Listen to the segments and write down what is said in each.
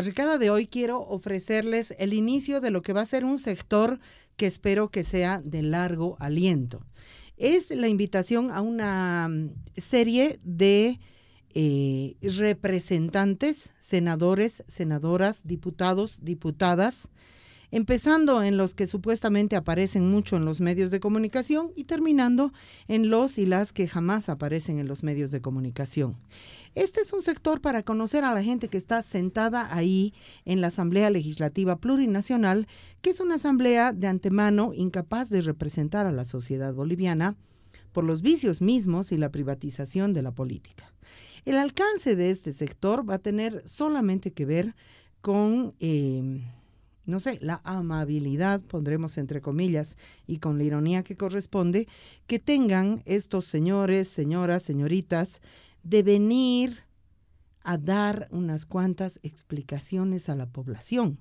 barricada de hoy quiero ofrecerles el inicio de lo que va a ser un sector que espero que sea de largo aliento. Es la invitación a una mm, serie de eh, representantes, senadores, senadoras, diputados, diputadas, empezando en los que supuestamente aparecen mucho en los medios de comunicación y terminando en los y las que jamás aparecen en los medios de comunicación. Este es un sector para conocer a la gente que está sentada ahí en la Asamblea Legislativa Plurinacional, que es una asamblea de antemano incapaz de representar a la sociedad boliviana por los vicios mismos y la privatización de la política. El alcance de este sector va a tener solamente que ver con... Em, no sé, la amabilidad, pondremos entre comillas, y con la ironía que corresponde, que tengan estos señores, señoras, señoritas, de venir a dar unas cuantas explicaciones a la población.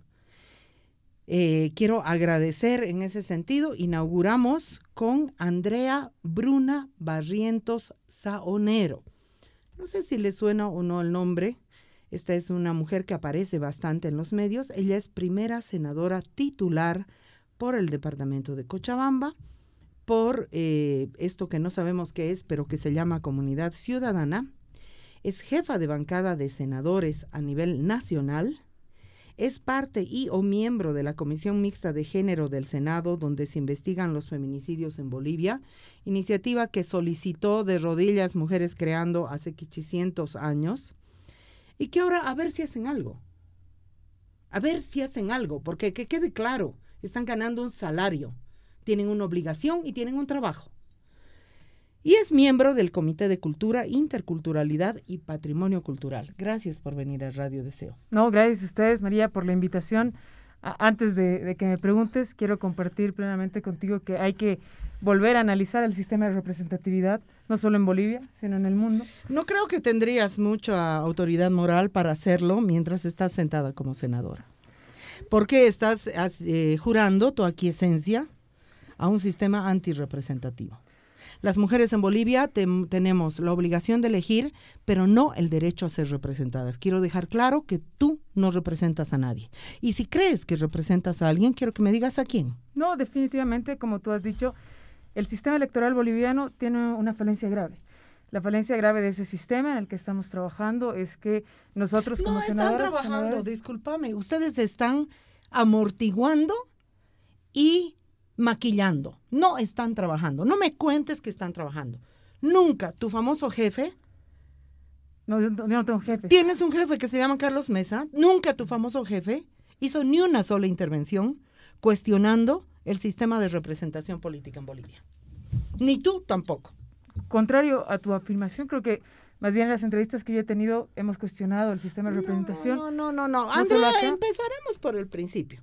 Eh, quiero agradecer en ese sentido. Inauguramos con Andrea Bruna Barrientos Saonero. No sé si le suena o no el nombre. Esta es una mujer que aparece bastante en los medios. Ella es primera senadora titular por el departamento de Cochabamba por eh, esto que no sabemos qué es, pero que se llama Comunidad Ciudadana. Es jefa de bancada de senadores a nivel nacional. Es parte y o miembro de la Comisión Mixta de Género del Senado, donde se investigan los feminicidios en Bolivia, iniciativa que solicitó de rodillas Mujeres Creando hace 800 años, y que ahora a ver si hacen algo. A ver si hacen algo, porque que quede claro, están ganando un salario tienen una obligación y tienen un trabajo. Y es miembro del Comité de Cultura, Interculturalidad y Patrimonio Cultural. Gracias por venir a Radio Deseo. No, gracias a ustedes, María, por la invitación. Antes de, que me preguntes, quiero compartir plenamente contigo que hay que volver a analizar el sistema de representatividad, no solo en Bolivia, sino en el mundo. No creo que tendrías mucha autoridad moral para hacerlo mientras estás sentada como senadora. ¿Por qué estás eh, jurando tu aquiescencia a un sistema antirrepresentativo. Las mujeres en Bolivia tenemos la obligación de elegir, pero no el derecho a ser representadas. Quiero dejar claro que tú no representas a nadie. Y si crees que representas a alguien, quiero que me digas a quién. No, definitivamente, como tú has dicho, el sistema electoral boliviano tiene una falencia grave. La falencia grave de ese sistema en el que estamos trabajando es que nosotros como No están trabajando, discúlpame, ustedes están amortiguando y maquillando, no están trabajando. No me cuentes que están trabajando. Nunca tu famoso jefe. No, yo, no tengo jefe. Tienes un jefe que se llama Carlos Mesa. Nunca tu famoso jefe hizo ni una sola intervención cuestionando el sistema de representación política en Bolivia. Ni tú tampoco. Contrario a tu afirmación, creo que más bien en las entrevistas que yo he tenido hemos cuestionado el sistema de representación. No, no, no, no. Andrea, empezaremos por el principio.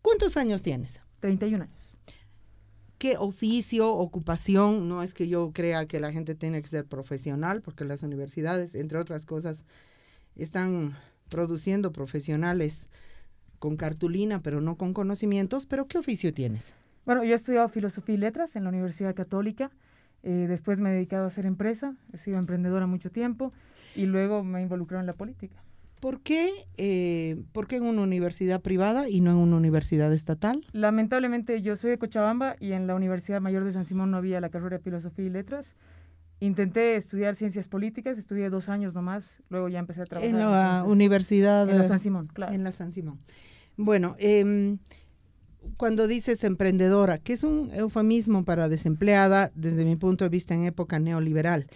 ¿Cuántos años tienes? 31 años qué oficio, ocupación, no es que yo crea que la gente tiene que ser profesional, porque las universidades, entre otras cosas, están produciendo profesionales con cartulina, pero no con conocimientos, pero ¿qué oficio tienes? Bueno, yo he estudiado filosofía y letras en la Universidad Católica, eh, después me he dedicado a hacer empresa, he sido emprendedora mucho tiempo y luego me involucré en la política. Eh, ¿Por qué, en una universidad privada y no en una universidad estatal? Lamentablemente yo soy de Cochabamba y en la Universidad Mayor de San Simón no había la carrera de Filosofía y Letras. Intenté estudiar ciencias políticas, estudié dos años nomás, luego ya empecé a trabajar. En la Universidad... En la San Simón, claro. En la San Simón. Bueno, em, cuando dices emprendedora, que es un eufemismo para desempleada desde mi punto de vista en época neoliberal,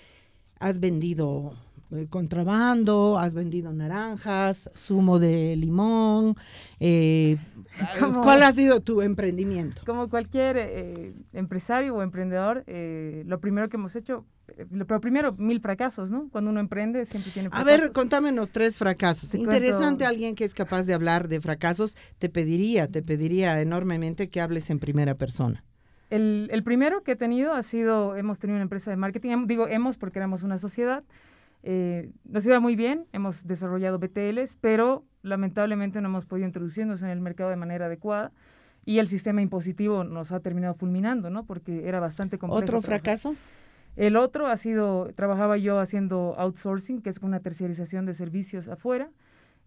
has vendido eh, contrabando, has vendido naranjas, zumo de limón. Eh, ¿Cuál ha sido tu emprendimiento? Como cualquier eh, empresario o emprendedor, lo primero que hemos hecho, lo primero, mil fracasos, ¿no? Cuando uno emprende siempre tiene fracasos. A ver, contame tres fracasos. Interesante alguien que es capaz de hablar de fracasos. Te pediría, te pediría enormemente que hables en primera persona. El, el primero que he tenido ha sido, hemos tenido una empresa de marketing, digo hemos porque éramos una sociedad, eh, nos iba muy bien, hemos desarrollado BTLs, pero lamentablemente no hemos podido introducirnos en el mercado de manera adecuada y el sistema impositivo nos ha terminado fulminando, ¿no? Porque era bastante complejo. ¿Otro fracaso? El otro ha sido, trabajaba yo haciendo outsourcing, que es una terciarización de servicios afuera.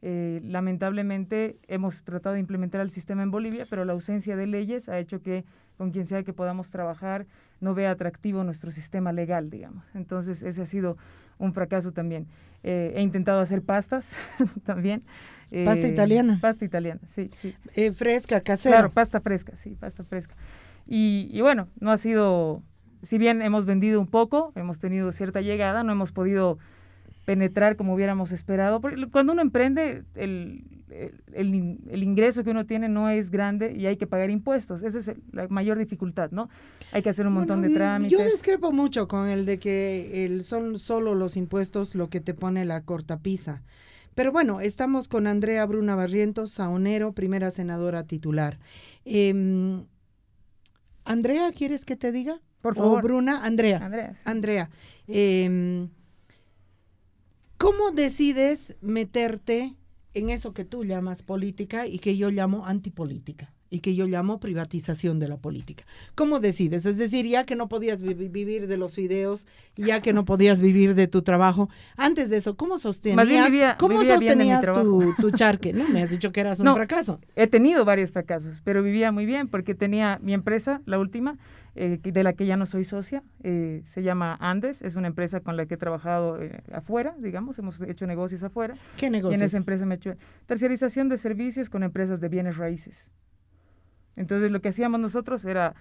Eh, lamentablemente hemos tratado de implementar el sistema en Bolivia, pero la ausencia de leyes ha hecho que con quien sea que podamos trabajar no vea atractivo nuestro sistema legal, digamos. Entonces, ese ha sido un fracaso también. Eh, he intentado hacer pastas también. ¿Pasta eh, italiana? Pasta italiana, sí. Eh, fresca, casera. Claro, pasta fresca, sí, pasta fresca. y, bueno, no ha sido, si bien hemos vendido un poco, hemos tenido cierta llegada, no hemos podido penetrar como hubiéramos esperado. cuando uno emprende, el, ingreso que uno tiene no es grande y hay que pagar impuestos. Esa es la mayor dificultad, ¿no? Hay que hacer un montón de trámites. Yo discrepo mucho con el de que el, son solo los impuestos lo que te pone la cortapisa. Pero bueno, estamos con Andrea Bruna Barrientos, saonero, primera senadora titular. Em, Andrea, ¿quieres que te diga? Por favor. O Bruna, Andrea. Andrea. Andrea. Em, ¿Cómo decides meterte en eso que tú llamas política y que yo llamo antipolítica? y que yo llamo privatización de la política. ¿Cómo decides? Es decir, ya que no podías vivir de los videos, ya que no podías vivir de tu trabajo, antes de eso, ¿cómo sostenías, ¿cómo sostenías tu, charque? No, me has dicho que eras un fracaso. He tenido varios fracasos, pero vivía muy bien porque tenía mi empresa, la última, eh, de la que ya no soy socia. Eh, se llama Andes, es una empresa con la que he trabajado eh, afuera, digamos, hemos hecho negocios afuera. ¿Qué negocios? en esa empresa me he hecho terciarización de servicios con empresas de bienes raíces. Entonces lo que hacíamos nosotros era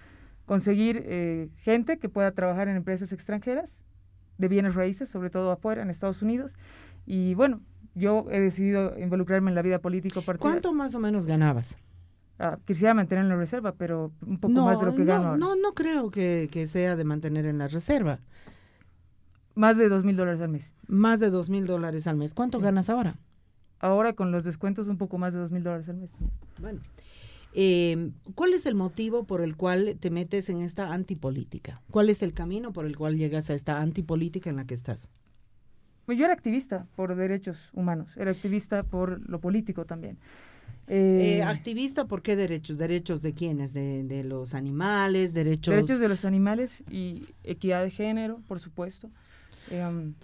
conseguir gente que pueda trabajar en empresas extranjeras de bienes raíces, sobre todo afuera, en Estados Unidos. Y bueno, yo he decidido involucrarme en la vida política partidaria. ¿Cuánto más o menos ganabas? Ah, quisiera mantener en la reserva, pero un poco más de lo que no, gano. No, no creo que, sea de mantener en la reserva. Más de dos mil dólares al mes. Más de dos mil dólares al mes. ¿Cuánto ganas ahora? Ahora con los descuentos un poco más de dos mil dólares al mes. Bueno, em, ¿cuál es el motivo por el cual te metes en esta antipolítica? ¿Cuál es el camino por el cual llegas a esta antipolítica en la que estás? Pues yo era activista por derechos humanos, era activista por lo político también. Eh, eh, activista, ¿por qué derechos? ¿Derechos de quiénes? De, los animales, derechos... Derechos de los animales y equidad de género, por supuesto. Em,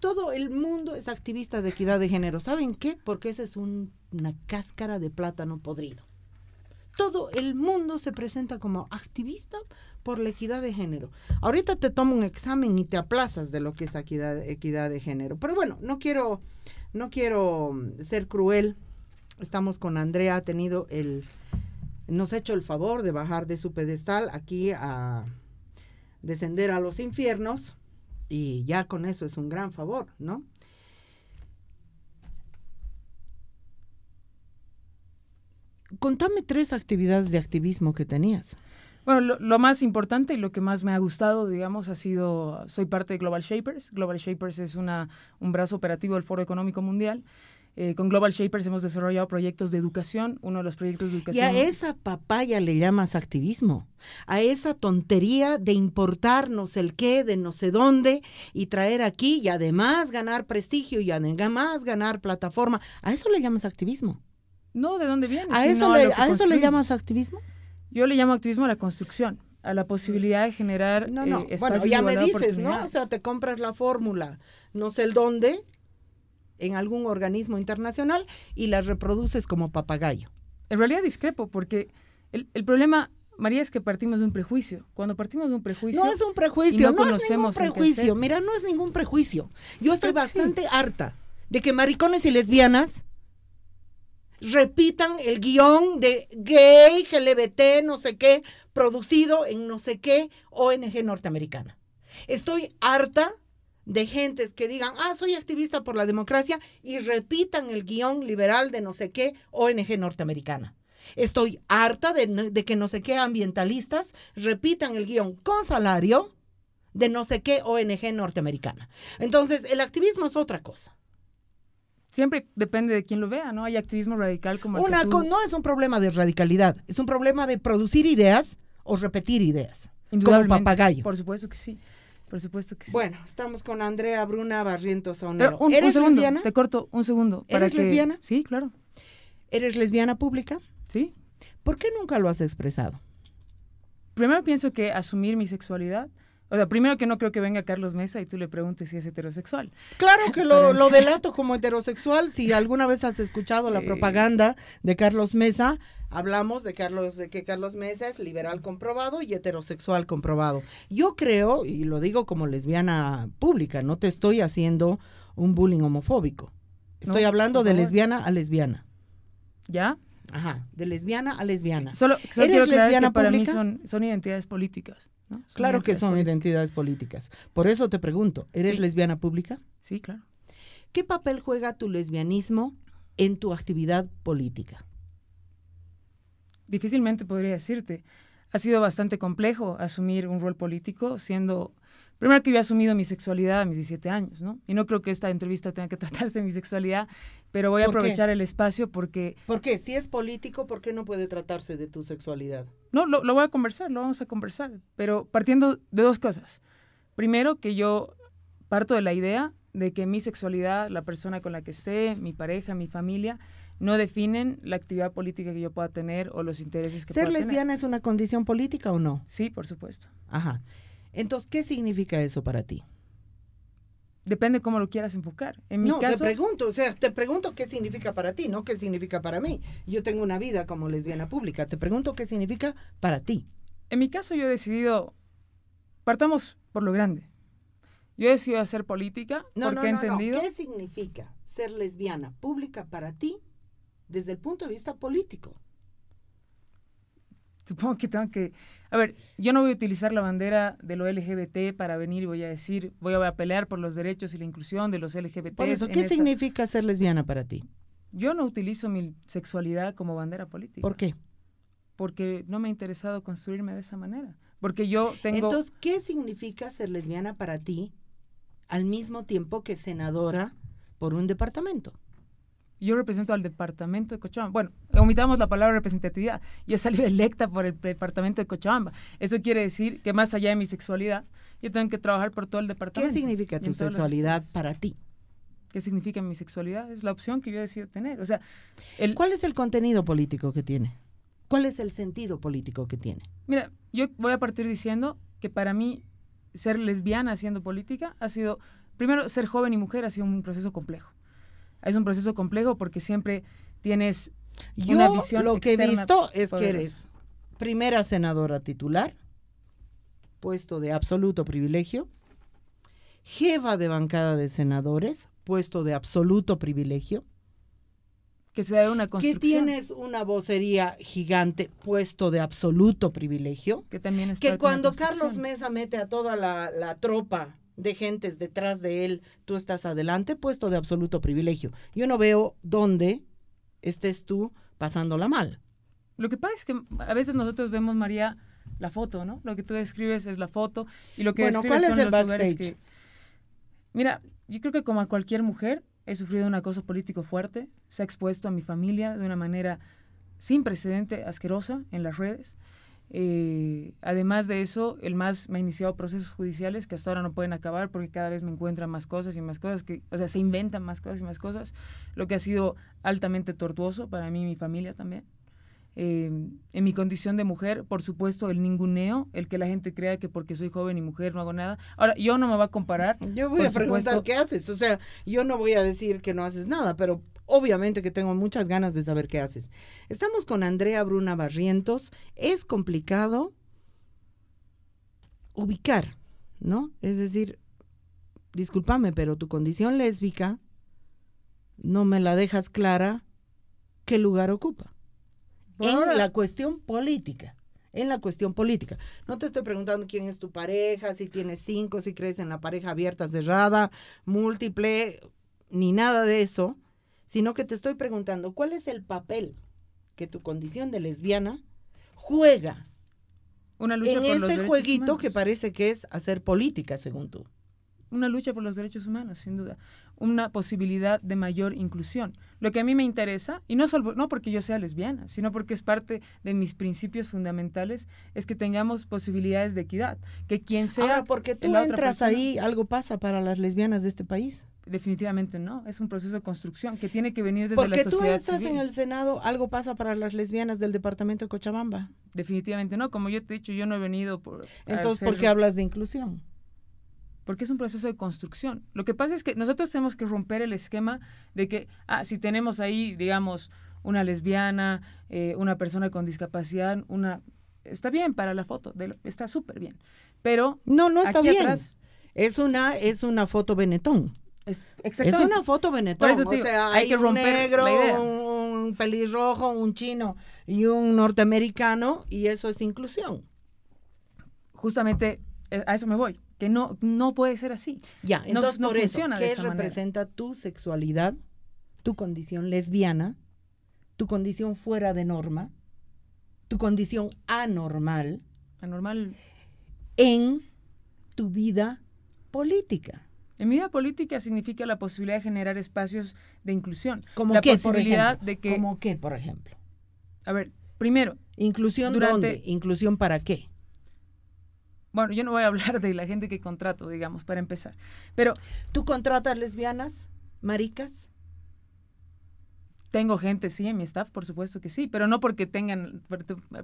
todo el mundo es activista de equidad de género. ¿Saben qué? Porque esa es una cáscara de plátano podrido. Todo el mundo se presenta como activista por la equidad de género. Ahorita te tomo un examen y te aplazas de lo que es equidad, equidad de género. Pero bueno, no quiero, no quiero mm, ser cruel Estamos con Andrea, ha tenido el, nos ha hecho el favor de bajar de su pedestal aquí a descender a los infiernos y ya con eso es un gran favor, ¿no? Contame tres actividades de activismo que tenías. Bueno, lo, más importante y lo que más me ha gustado, digamos, ha sido, soy parte de Global Shapers. Global Shapers es una, un brazo operativo del Foro Económico Mundial eh, con Global Shapers hemos desarrollado proyectos de educación, uno de los proyectos de educación. Y a esa papaya le llamas activismo, a esa tontería de importarnos el qué de no sé dónde y traer aquí y además ganar prestigio y además ganar plataforma, a eso le llamas activismo. No, ¿de dónde viene? ¿A, eso le, llamas activismo? Yo le llamo activismo a la construcción a la posibilidad de generar no, eh, no. bueno, ya me dices, ¿no? O sea, te compras la fórmula, no sé el dónde, en algún organismo internacional y las reproduces como papagayo. En realidad discrepo, porque el, problema María, es que partimos de un prejuicio. Cuando partimos de un prejuicio. No es un prejuicio, no, es ningún prejuicio. Mira, no es ningún prejuicio. Yo estoy bastante harta de que maricones y lesbianas repitan el guión de gay, LGBT, no sé qué, producido en no sé qué ONG norteamericana. Estoy harta de gentes que digan, ah, soy activista por la democracia y repitan el guión liberal de no sé qué ONG norteamericana. Estoy harta de, que no sé qué ambientalistas repitan el guión con salario de no sé qué ONG norteamericana. Entonces, el activismo es otra cosa siempre depende de quién lo vea, ¿no? Hay activismo radical como Una, no es un problema de radicalidad, es un problema de producir ideas o repetir ideas. Como papagayo. Por supuesto que sí. Por supuesto que sí. Bueno, estamos con Andrea Bruna Barrientos Saunero. ¿Eres lesbiana? Te corto un segundo. ¿Eres lesbiana? Sí, claro. ¿Eres lesbiana pública? Sí. ¿Por qué nunca lo has expresado? Primero pienso que asumir mi sexualidad o sea, primero que no creo que venga Carlos Mesa y tú le preguntes si es heterosexual. Claro que lo, delato como heterosexual. Si alguna vez has escuchado la propaganda de Carlos Mesa, hablamos de Carlos de que Carlos Mesa es liberal comprobado y heterosexual comprobado. Yo creo y lo digo como lesbiana pública, no te estoy haciendo un bullying homofóbico. Estoy hablando de lesbiana a lesbiana. ¿Ya? Ajá, de lesbiana a lesbiana. Solo, lesbiana pública? son identidades políticas claro que son identidades políticas. Por eso te pregunto, ¿eres lesbiana pública? Sí, claro. ¿Qué papel juega tu lesbianismo en tu actividad política? Difícilmente podría decirte. Ha sido bastante complejo asumir un rol político siendo Primero que yo he asumido mi sexualidad a mis 17 años, ¿no? Y no creo que esta entrevista tenga que tratarse de mi sexualidad, pero voy a aprovechar el espacio porque... ¿Por qué? si es político, ¿por qué no puede tratarse de tu sexualidad? No, lo, lo voy a conversar, lo vamos a conversar, pero partiendo de dos cosas. Primero que yo parto de la idea de que mi sexualidad, la persona con la que sé, mi pareja, mi familia, no definen la actividad política que yo pueda tener o los intereses que ¿Ser lesbiana es una condición política o no? Sí, por supuesto. Ajá. Entonces, ¿qué significa eso para ti? Depende cómo lo quieras enfocar. En mi no, te pregunto, o sea, te pregunto qué significa para ti, no qué significa para mí. Yo tengo una vida como lesbiana pública, te pregunto qué significa para ti. En mi caso yo he decidido, partamos por lo grande. Yo he decidido hacer política porque no, no, he entendido... ¿Qué significa ser lesbiana pública para ti desde el punto de vista político? supongo que tengo que... A ver, yo no voy a utilizar la bandera de lo LGBT para venir y voy a decir, voy a pelear por los derechos y la inclusión de los LGBT. Por eso, ¿qué significa ser lesbiana para ti? Yo no utilizo mi sexualidad como bandera política. ¿Por qué? Porque no me ha interesado construirme de esa manera. Porque yo tengo... Entonces, ¿qué significa ser lesbiana para ti al mismo tiempo que senadora por un departamento? yo represento al departamento de Cochabamba. Bueno, omitamos la palabra representatividad. Yo salí electa por el departamento de Cochabamba. Eso quiere decir que más allá de mi sexualidad, yo tengo que trabajar por todo el departamento. ¿Qué significa tu sexualidad para ti? ¿Qué significa mi sexualidad? Es la opción que yo he decidido tener. O sea, ¿cuál es el contenido político que tiene? ¿Cuál es el sentido político que tiene? Mira, yo voy a partir diciendo que para mí ser lesbiana haciendo política ha sido, primero, ser joven y mujer ha sido un proceso complejo es un proceso complejo porque siempre tienes una visión lo que he visto es que eres primera senadora titular, puesto de absoluto privilegio, jefa de bancada de senadores, puesto de absoluto privilegio, que se da una construcción. Que tienes una vocería gigante, puesto de absoluto privilegio. Que también es Que cuando Carlos Mesa mete a toda la tropa de gentes detrás de él, tú estás adelante, puesto de absoluto privilegio. Yo no veo dónde estés tú pasándola mal. Lo que pasa es que a veces nosotros vemos, María, la foto, ¿no? Lo que tú describes es la foto y lo que bueno, ¿cuál es el backstage? Que... Mira, yo creo que como a cualquier mujer he sufrido un acoso político fuerte, se ha expuesto a mi familia de una manera sin precedente asquerosa en las redes. Eh, además de eso, el más me ha iniciado procesos judiciales que hasta ahora no pueden acabar porque cada vez me encuentran más cosas y más cosas, que, o sea, se inventan más cosas y más cosas, lo que ha sido altamente tortuoso para mí y mi familia también. Eh, en mi condición de mujer, por supuesto, el ninguneo, el que la gente crea que porque soy joven y mujer no hago nada. Ahora, yo no me voy a comparar. Yo voy a preguntar qué haces, o sea, yo no voy a decir que no haces nada, pero obviamente que tengo muchas ganas de saber qué haces. Estamos con Andrea Bruna Barrientos. Es complicado ubicar, ¿no? Es decir, discúlpame, pero tu condición lésbica no me la dejas clara qué lugar ocupa. en la cuestión política. En la cuestión política. No te estoy preguntando quién es tu pareja, si tienes cinco, si crees en la pareja abierta, cerrada, múltiple, ni nada de eso sino que te estoy preguntando, ¿cuál es el papel que tu condición de lesbiana juega Una lucha en este jueguito que parece que es hacer política, según tú? Una lucha por los derechos humanos, sin duda. Una posibilidad de mayor inclusión. Lo que a mí me interesa, y no, solo, no porque yo sea lesbiana, sino porque es parte de mis principios fundamentales, es que tengamos posibilidades de equidad. Que quien sea. porque tú entras ahí, algo pasa para las lesbianas de este país. Definitivamente no, es un proceso de construcción que tiene que venir desde la sociedad Porque tú estás en el Senado, algo pasa para las lesbianas del departamento de Cochabamba. Definitivamente no, como yo te he dicho, yo no he venido por... Entonces, ¿por qué hablas de inclusión? porque es un proceso de construcción. Lo que pasa es que nosotros tenemos que romper el esquema de que, ah, si tenemos ahí, digamos, una lesbiana, eh, una persona con discapacidad, una... Está bien para la foto, está súper bien, pero... No, no está bien. es, una, es una foto Benetón. Es, una foto Benetton. hay, que romper un negro, Un, pelirrojo, un chino y un norteamericano, y eso es inclusión. Justamente eh, a eso me voy, que no, no puede ser así. Ya, entonces no, ¿qué representa tu sexualidad, tu condición lesbiana, tu condición fuera de norma, tu condición anormal? Anormal. En tu vida política. En vida política significa la posibilidad de generar espacios de inclusión. ¿Como la qué, posibilidad de que qué, por ejemplo? A ver, primero, inclusión dónde? Inclusión para qué? Bueno, yo no voy a hablar de la gente que contrato, digamos, para empezar. Pero ¿tú contratas lesbianas, maricas? Tengo gente, sí, en mi staff, por supuesto que sí, pero no porque tengan,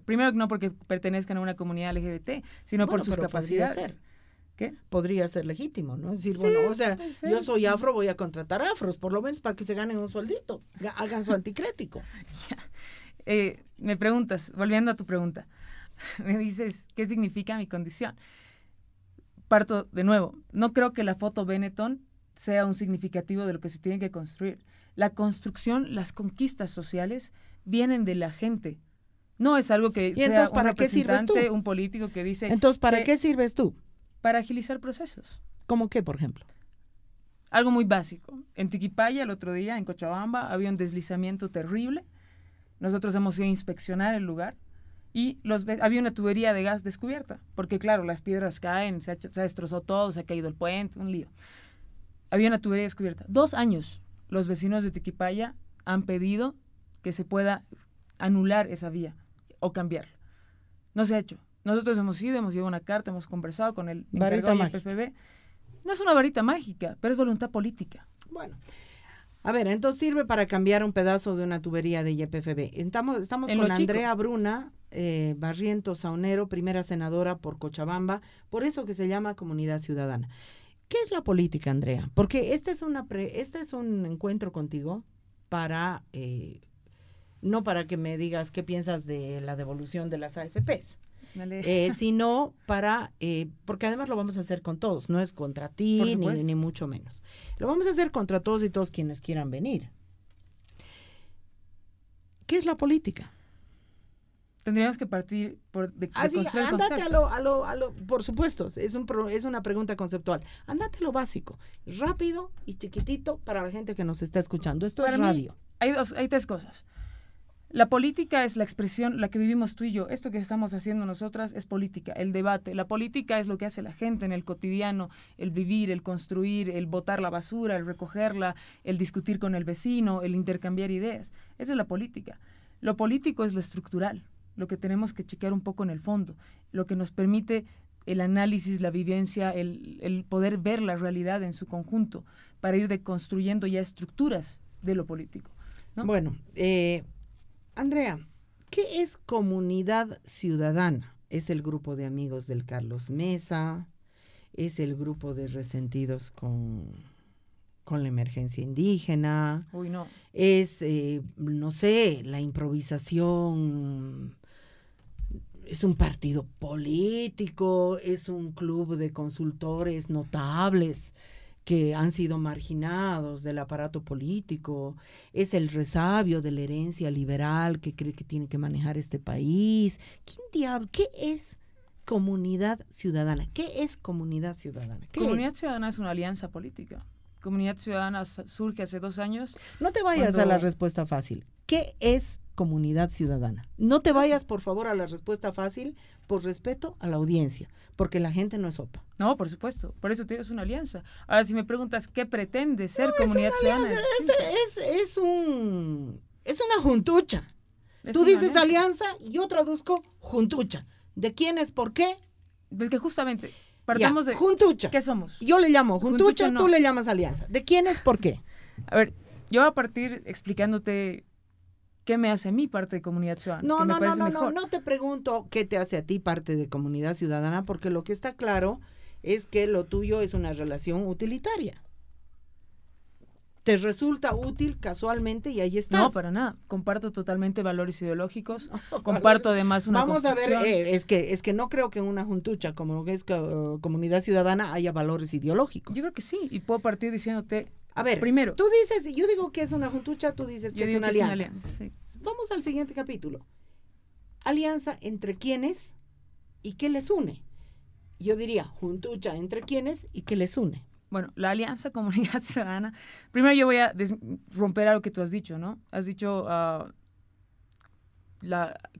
primero no porque pertenezcan a una comunidad LGBT, sino por sus capacidades. ¿Qué? Podría ser legítimo, ¿no? Es decir, bueno, o sea, yo soy afro, voy a contratar afros, por lo menos para que se ganen un sueldito, hagan su anticrético. Eh, me preguntas, volviendo a tu pregunta, me dices, ¿qué significa mi condición? Parto de nuevo, no creo que la foto Benetton sea un significativo de lo que se tiene que construir. La construcción, las conquistas sociales vienen de la gente. No es algo que sea un ¿para representante, un político que dice... Entonces, ¿para qué sirves tú? para agilizar procesos. ¿Cómo qué, por ejemplo? Algo muy básico. En Tiquipaya, el otro día, en Cochabamba, había un deslizamiento terrible. Nosotros hemos ido a inspeccionar el lugar y había una tubería de gas descubierta, porque claro, las piedras caen, se, ha, destrozado todo, se ha caído el puente, un lío. Había una tubería descubierta. Dos años los vecinos de Tiquipaya han pedido que se pueda anular esa vía o cambiarla. No se ha hecho. Nosotros hemos ido, hemos llevado una carta, hemos conversado con el encargado de No es una varita mágica, pero es voluntad política. Bueno. A ver, entonces sirve para cambiar un pedazo de una tubería de YPFB. Estamos, estamos con Andrea Bruna, eh, Barrientos Saunero, primera senadora por Cochabamba, por eso que se llama Comunidad Ciudadana. ¿Qué es la política, Andrea? Porque este es, una pre, este es un encuentro contigo para, eh, no para que me digas qué piensas de la devolución de las AFPs, eh, sino para, eh, porque además lo vamos a hacer con todos, no es contra ti ni, mucho menos. Lo vamos a hacer contra todos y todos quienes quieran venir. ¿Qué es la política? Tendríamos que partir por de, Así, andate a lo, por supuesto, es, una pregunta conceptual. Andate a lo básico, rápido y chiquitito para la gente que nos está escuchando. Esto es radio. hay, hay tres cosas. La política es la expresión, la que vivimos tú y yo. Esto que estamos haciendo nosotras es política, el debate. La política es lo que hace la gente en el cotidiano, el vivir, el construir, el botar la basura, el recogerla, el discutir con el vecino, el intercambiar ideas. Esa es la política. Lo político es lo estructural, lo que tenemos que chequear un poco en el fondo, lo que nos permite el análisis, la vivencia, el, poder ver la realidad en su conjunto para ir deconstruyendo ya estructuras de lo político. Bueno, eh Andrea, ¿qué es comunidad ciudadana? ¿Es el grupo de amigos del Carlos Mesa? ¿Es el grupo de resentidos con, con la emergencia indígena? Uy, no. ¿Es, eh, no sé, la improvisación? ¿Es un partido político? ¿Es un club de consultores notables? que han sido marginados del aparato político, es el resabio de la herencia liberal que cree que tiene que manejar este país. ¿Quién ¿Qué es? Comunidad ciudadana. ¿Qué es comunidad ciudadana? Comunidad ciudadana es una alianza política. Comunidad ciudadana surge hace dos años. No te vayas a la respuesta fácil. ¿Qué es comunidad ciudadana. No te vayas, por favor, a la respuesta fácil por respeto a la audiencia, porque la gente no es opa. No, por supuesto, por eso te digo, es una alianza. Ahora, si me preguntas qué pretende ser comunidad es ciudadana. Es, un, es una juntucha. Tú dices alianza. y yo traduzco juntucha. ¿De quién es por qué? Pues que justamente partamos de. Juntucha. ¿Qué somos? Yo le llamo juntucha, tú le llamas alianza. ¿De quién es por qué? A ver, yo voy a partir explicándote qué me hace a mí parte de comunidad ciudadana. No, no, no, no, no, te pregunto qué te hace a ti parte de comunidad ciudadana, porque lo que está claro es que lo tuyo es una relación utilitaria. Te resulta útil casualmente y ahí estás. No, para nada. Comparto totalmente valores ideológicos. comparto además una. Vamos a ver, eh, es que es que no creo que en una juntucha como lo que es comunidad ciudadana haya valores ideológicos. Yo creo que sí y puedo partir diciéndote a ver, Tú dices, yo digo que es una juntucha, tú dices que, es una, alianza. Vamos al siguiente capítulo. Alianza entre quiénes y qué les une. Yo diría, juntucha entre quiénes y qué les une. Bueno, la Alianza Comunidad Ciudadana. Primero yo voy a romper algo que tú has dicho, ¿no? Has dicho ah,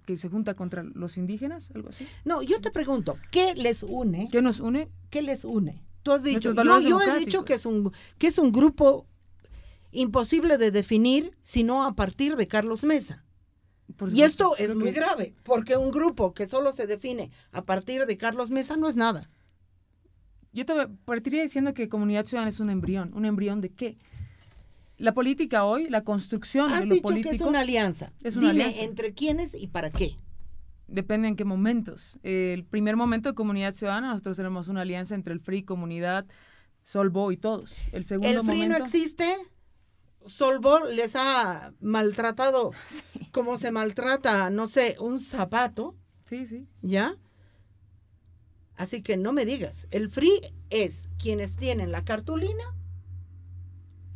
que se junta contra los indígenas, algo así. No, yo te pregunto, ¿qué les une? ¿Qué nos une? ¿Qué les une? Tú dicho, yo, he dicho que es un, que es un grupo imposible de definir sino a partir de Carlos Mesa. Y esto es muy grave, porque un grupo que solo se define a partir de Carlos Mesa no es nada. Yo te partiría diciendo que Comunidad Ciudadana es un embrión. ¿Un embrión de qué? La política hoy, la construcción de lo dicho que es una alianza. Dime, ¿entre quiénes y para qué? depende en qué momentos. el primer momento de comunidad ciudadana, nosotros tenemos una alianza entre el Free, comunidad, Solvo y todos. El segundo momento... ¿El Free no existe? Solvo les ha maltratado como se maltrata, no sé, un zapato. Sí, sí. ¿Ya? Así que no me digas, el Free es quienes tienen la cartulina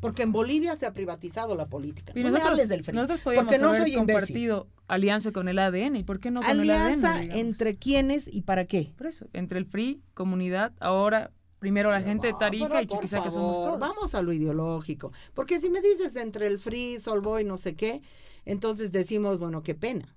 porque en Bolivia se ha privatizado la política. no hables del porque no soy un partido alianza con el ADN. ¿Y por qué no con el ADN? Alianza entre quiénes y para qué. Por eso, entre el free, comunidad, ahora primero la gente de Tarija y Chiquisaca que somos todos. Vamos a lo ideológico. Porque si me dices entre el Free, y no sé qué, entonces decimos, bueno, qué pena.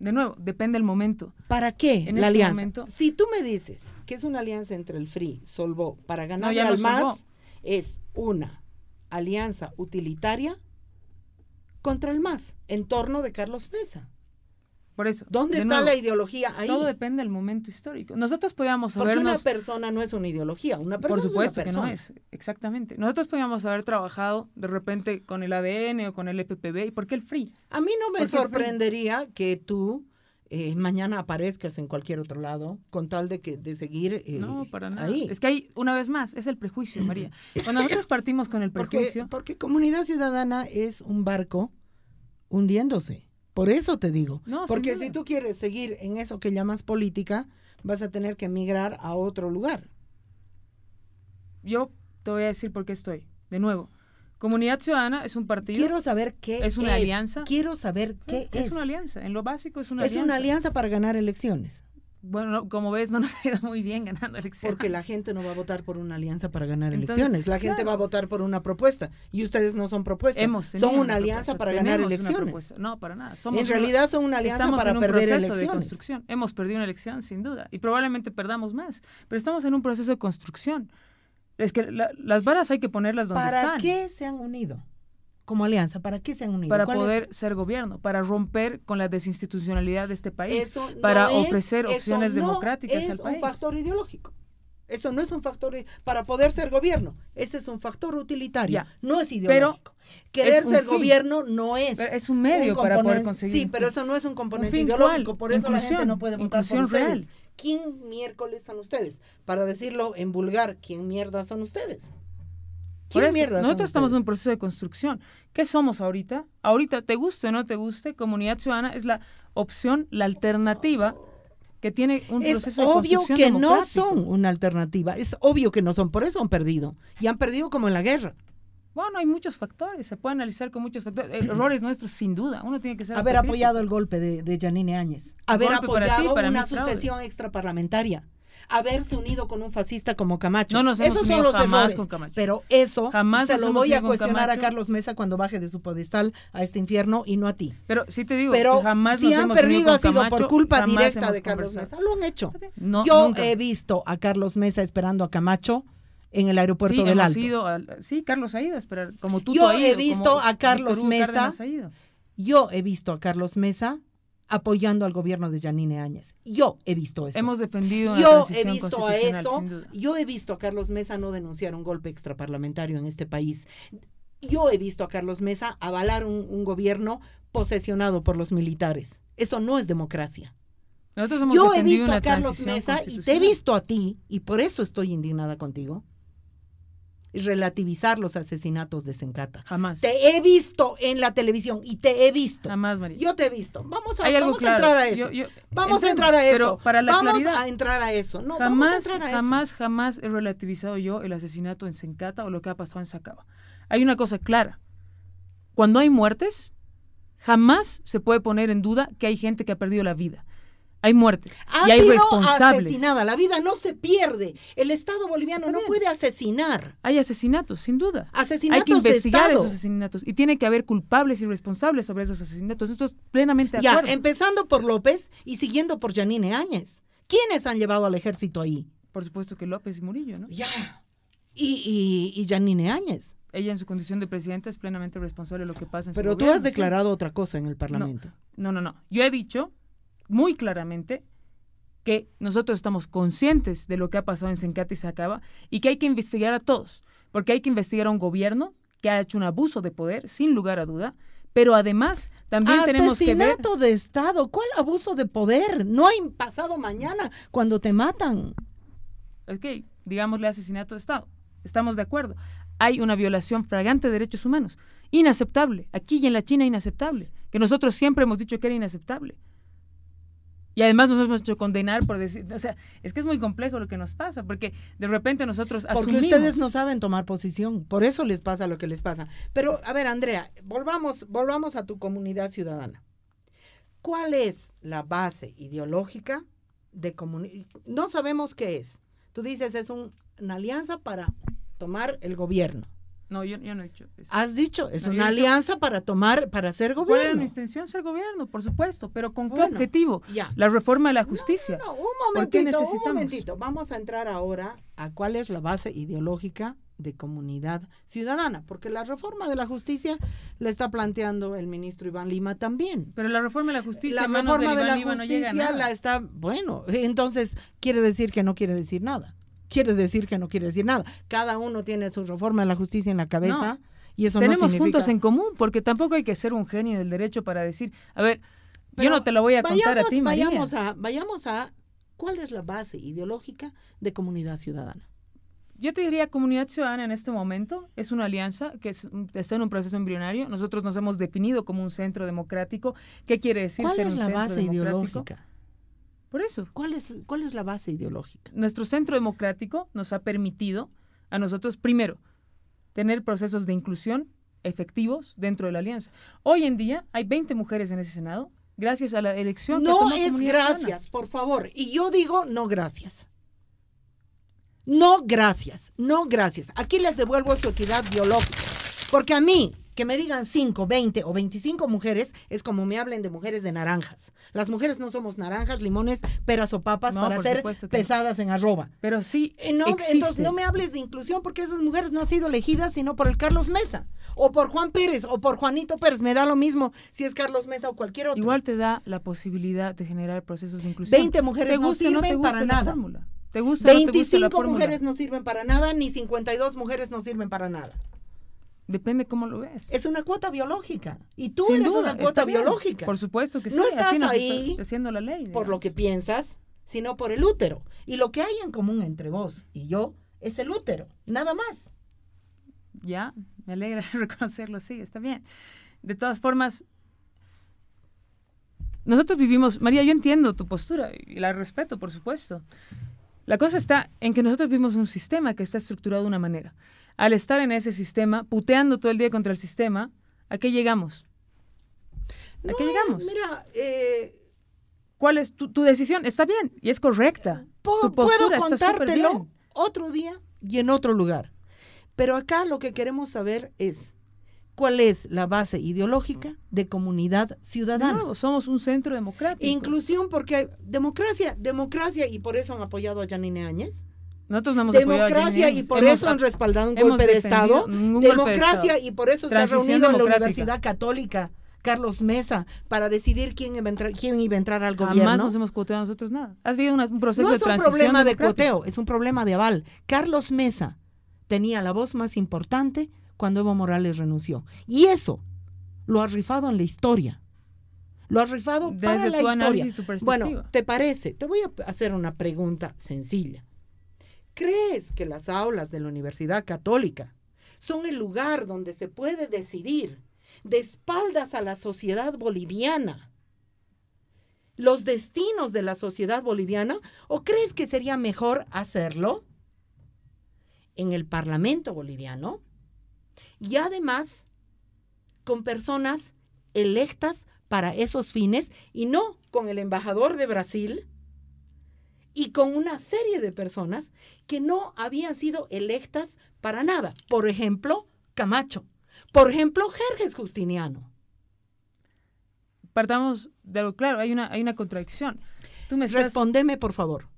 De nuevo, depende del momento. ¿Para qué este la alianza? si tú me dices que es una alianza entre el Free, Solvo, para ganar al más, es una alianza utilitaria contra el MAS, en torno de Carlos Pesa. Por eso. ¿Dónde está la ideología ahí? Todo depende del momento histórico. Nosotros podíamos haber. Porque una persona no es una ideología, una persona Por supuesto es una que no es, exactamente. Nosotros podíamos haber trabajado de repente con el ADN o con el EPPB. ¿Y por qué el FREE? A mí no me sorprendería que tú eh, mañana aparezcas en cualquier otro lado, con tal de que de seguir eh, no, para nada. Es que hay, una vez más, es el prejuicio, María. Cuando nosotros partimos con el prejuicio. Porque, comunidad ciudadana es un barco hundiéndose. Por eso te digo. porque si tú quieres seguir en eso que llamas política, vas a tener que emigrar a otro lugar. Yo te voy a decir por qué estoy. De nuevo, Comunidad Ciudadana es un partido. Quiero saber qué es. una alianza. Quiero saber eh, qué es, es. una alianza. En lo básico es una alianza. Es una alianza para ganar elecciones. Bueno, como ves, no nos ha muy bien ganando elecciones. Porque la gente no va a votar por una alianza para ganar elecciones. La gente va a votar por una propuesta. Y ustedes no son propuestas. Hemos son una, alianza para ganar elecciones. No, para nada. Somos en realidad son una alianza para perder elecciones. De construcción. Hemos perdido una elección, sin duda. Y probablemente perdamos más. Pero estamos en un proceso de construcción. Es que las balas hay que ponerlas donde están. ¿Para qué se han unido? Como alianza, ¿para qué se han unido? Para poder ser gobierno, para romper con la desinstitucionalidad de este país, para ofrecer opciones democráticas al país. Es un factor ideológico. Eso no es un factor para poder ser gobierno. Ese es un factor utilitario. no es ideológico. Pero Querer ser gobierno no es. es un medio para poder conseguir. Sí, pero eso no es un componente ideológico. por eso la gente no puede votar por ustedes. ¿quién miércoles son ustedes? Para decirlo en vulgar, ¿quién mierda son ustedes? ¿Quién son ustedes? nosotros estamos en un proceso de construcción. ¿Qué somos ahorita? Ahorita, te guste o no te guste, comunidad ciudadana es la opción, la alternativa que tiene un proceso de construcción Es obvio que no son una alternativa, es obvio que no son, por eso han perdido. Y han perdido como en la guerra. Bueno, hay muchos factores, se puede analizar con muchos factores. Eh, errores nuestros, sin duda. Uno tiene que ser. Haber apoyado el golpe de, Janine Áñez. Haber apoyado una sucesión extraparlamentaria. Haberse unido con un fascista como Camacho. No Esos son los demás pero eso se lo voy a cuestionar a Carlos Mesa cuando baje de su podestal a este infierno y no a ti. Pero sí te digo, pero jamás si han perdido ha sido por culpa directa de Carlos Mesa. Lo han hecho. No, Yo he visto a Carlos Mesa esperando a Camacho en el aeropuerto del Alto. sí, Carlos ha como tú Yo he visto a Carlos Mesa. Yo he visto a Carlos Mesa apoyando al gobierno de Janine Áñez. Yo he visto eso. Hemos defendido Yo he visto a eso. Yo he visto a Carlos Mesa no denunciar un golpe extraparlamentario en este país. Yo he visto a Carlos Mesa avalar un, gobierno posesionado por los militares. Eso no es democracia. Yo he visto a Carlos Mesa y te he visto a ti, y por eso estoy indignada contigo relativizar los asesinatos de Sencata. Jamás. Te he visto en la televisión y te he visto. Jamás, María. Yo te he visto. Vamos a, vamos a entrar a eso. vamos a entrar a eso. para la vamos a entrar a eso. jamás, jamás, jamás he relativizado yo el asesinato en Sencata o lo que ha pasado en Sacaba. Hay una cosa clara. Cuando hay muertes, jamás se puede poner en duda que hay gente que ha perdido la vida hay muertes y hay sido responsables. asesinada, la vida no se pierde. El Estado boliviano no puede asesinar. Hay asesinatos, sin duda. Asesinatos hay que investigar esos asesinatos y tiene que haber culpables y responsables sobre esos asesinatos. Esto es plenamente ya, empezando por López y siguiendo por Janine Áñez. ¿Quiénes han llevado al ejército ahí? Por supuesto que López y Murillo, ¿no? Ya. Y, y, y Janine Áñez ella en su condición de presidenta es plenamente responsable de lo que pasa en su gobierno. Pero tú has declarado otra cosa en el Parlamento. no, no, no. Yo he dicho muy claramente que nosotros estamos conscientes de lo que ha pasado en Sencate y Sacaba y que hay que investigar a todos, porque hay que investigar a un gobierno que ha hecho un abuso de poder, sin lugar a duda, pero además también tenemos que ver... Asesinato de Estado, ¿cuál abuso de poder? No hay pasado mañana cuando te matan. Ok, digámosle asesinato de Estado, estamos de acuerdo. Hay una violación fragante de derechos humanos, inaceptable, aquí y en la China inaceptable, que nosotros siempre hemos dicho que era inaceptable. Y además nos hemos hecho condenar por decir, o sea, es que es muy complejo lo que nos pasa, porque de repente nosotros asumimos. Porque ustedes no saben tomar posición, por eso les pasa lo que les pasa. Pero a ver, Andrea, volvamos, volvamos a tu comunidad ciudadana. ¿Cuál es la base ideológica de comunidad? No sabemos qué es. Tú dices es una alianza para tomar el gobierno. No, yo, no he dicho eso. Has dicho, es una alianza para tomar, para ser gobierno. Bueno, intención ser gobierno, por supuesto, pero ¿con qué objetivo? La reforma de la justicia. No, un momentito, un momentito. Vamos a entrar ahora a cuál es la base ideológica de comunidad ciudadana, porque la reforma de la justicia la está planteando el ministro Iván Lima también. Pero la reforma de la justicia, la reforma de, la justicia la está, bueno, entonces quiere decir que no quiere decir nada quiere decir que no quiere decir nada. Cada uno tiene su reforma de la justicia en la cabeza. Y eso Tenemos no significa... puntos en común, porque tampoco hay que ser un genio del derecho para decir, a ver, yo no te lo voy a contar a ti, María. Vayamos a, vayamos a cuál es la base ideológica de comunidad ciudadana. Yo te diría, comunidad ciudadana en este momento es una alianza que está en un proceso embrionario. Nosotros nos hemos definido como un centro democrático. ¿Qué quiere decir ¿Cuál es la base Ideológica? Por eso. ¿Cuál es, ¿Cuál es la base ideológica? Nuestro centro democrático nos ha permitido a nosotros, primero, tener procesos de inclusión efectivos dentro de la alianza. Hoy en día hay 20 mujeres en ese Senado gracias a la elección. No es gracias, por favor. Y yo digo no gracias. No gracias, no gracias. Aquí les devuelvo su equidad biológica. Porque a mí, que me digan 5, 20 o 25 mujeres es como me hablen de mujeres de naranjas. Las mujeres no somos naranjas, limones, peras o papas para ser pesadas en arroba. Pero sí. Eh, no, Entonces no me hables de inclusión porque esas mujeres no han sido elegidas sino por el Carlos Mesa o por Juan Pérez o por Juanito Pérez. Me da lo mismo si es Carlos Mesa o cualquier otro. Igual te da la posibilidad de generar procesos de inclusión. 20 mujeres no sirven para nada. ¿Te gusta, 25 mujeres no sirven para nada, ni 52 mujeres no sirven para nada. Depende cómo lo ves. Es una cuota biológica. Y tú eres una cuota biológica. Por supuesto que sí. No estás ahí haciendo la ley. Por lo que piensas, sino por el útero. Y lo que hay en común entre vos y yo es el útero, nada más. Ya, me alegra reconocerlo, sí, está bien. De todas formas, nosotros vivimos, María, yo entiendo tu postura y la respeto, por supuesto. La cosa está en que nosotros vivimos un sistema que está estructurado de una manera al estar en ese sistema, puteando todo el día contra el sistema, ¿a qué llegamos? ¿A qué eh, llegamos? Mira, eh, ¿cuál es tu, decisión? Está bien y es correcta. ¿Puedo, puedo contártelo otro día y en otro lugar. Pero acá lo que queremos saber es cuál es la base ideológica de comunidad ciudadana. No, somos un centro democrático. Inclusión porque democracia, democracia, y por eso han apoyado a Janine Áñez democracia y por eso han respaldado un golpe de Estado. Democracia y por eso se ha reunido en la Universidad Católica. Carlos Mesa para decidir quién iba a entrar, al gobierno. Además nos hemos cuoteado nosotros nada. Has habido un proceso de transición. No es un problema de cuoteo, es un problema de aval. Carlos Mesa tenía la voz más importante cuando Evo Morales renunció. Y eso lo ha rifado en la historia. Lo ha rifado para la historia. tu perspectiva. Bueno, ¿te parece? Te voy a hacer una pregunta sencilla. ¿Crees que las aulas de la Universidad Católica son el lugar donde se puede decidir de espaldas a la sociedad boliviana los destinos de la sociedad boliviana o crees que sería mejor hacerlo en el Parlamento boliviano y además con personas electas para esos fines y no con el embajador de Brasil y con una serie de personas que no habían sido electas para nada. Por ejemplo, Camacho. Por ejemplo, Jerjes Justiniano. Partamos de algo claro, hay una, hay una contradicción. Tú me Respondeme, por favor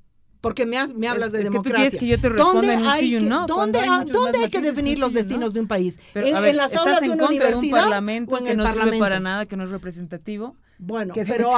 porque me, me hablas de es democracia. Que tú que yo te ¿Dónde hay, que, no, ¿dónde, hay, ¿dónde hay que definir los destinos de un país? ¿En, las aulas de una universidad de un parlamento en que no parlamento? sirve para nada, que no es representativo. Bueno, pero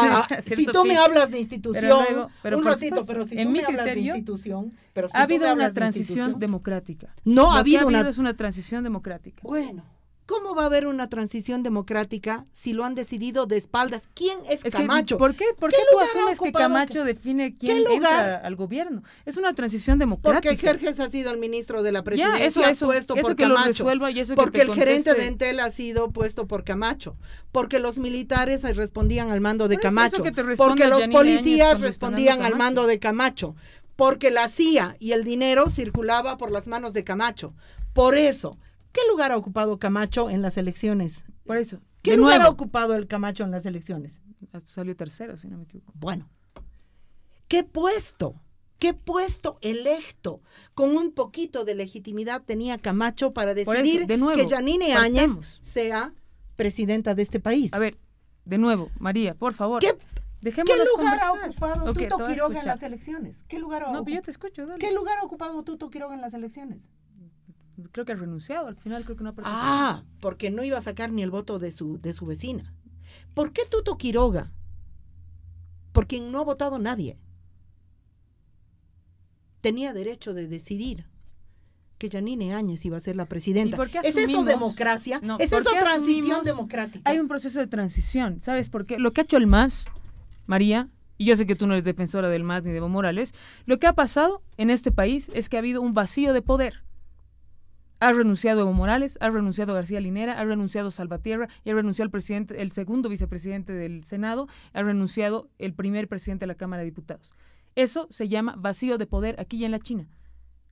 si tú me hablas de institución, pero un ratito, pero si tú me hablas de institución, pero ha habido una transición democrática. No ha habido, es una transición democrática. Bueno, ¿Cómo va a haber una transición democrática si lo han decidido de espaldas? ¿Quién es, Camacho? ¿Por qué, por ¿Qué, tú asumes que Camacho define quién entra al gobierno? Es una transición democrática. Porque Jerjes ha sido el ministro de la presidencia ya, eso, puesto por Camacho. porque el gerente de Entel ha sido puesto por Camacho. Porque los militares respondían al mando de Camacho. porque los policías respondían al mando de Camacho. Porque la CIA y el dinero circulaba por las manos de Camacho. Por eso, ¿Qué lugar ha ocupado Camacho en las elecciones? Por eso. ¿Qué lugar ha ocupado el Camacho en las elecciones? Ah, salió tercero, si no me equivoco. Bueno. ¿Qué puesto? ¿Qué puesto electo con un poquito de legitimidad tenía Camacho para decidir que Janine Áñez sea presidenta de este país? A ver, de nuevo, María, por favor. ¿Qué, lugar ha ocupado Tuto Quiroga en las elecciones? ¿Qué lugar no, pues escucho, ¿Qué lugar ha ocupado Tuto Quiroga en las elecciones? creo que ha renunciado al final, creo que no Ah, porque no iba a sacar ni el voto de su, de su vecina. ¿Por qué Tuto Quiroga? Por quien no ha votado nadie. Tenía derecho de decidir que Janine Áñez iba a ser la presidenta. ¿Es eso democracia? ¿Es eso transición democrática? Hay un proceso de transición, ¿sabes por qué? Lo que ha hecho el MAS, María, y yo sé que tú no eres defensora del MAS ni de Evo Morales, lo que ha pasado en este país es que ha habido un vacío de poder. Ha renunciado Evo Morales, ha renunciado García Linera, ha renunciado Salvatierra y ha renunciado el presidente, el segundo vicepresidente del Senado, ha renunciado el primer presidente de la Cámara de Diputados. Eso se llama vacío de poder aquí y en la China.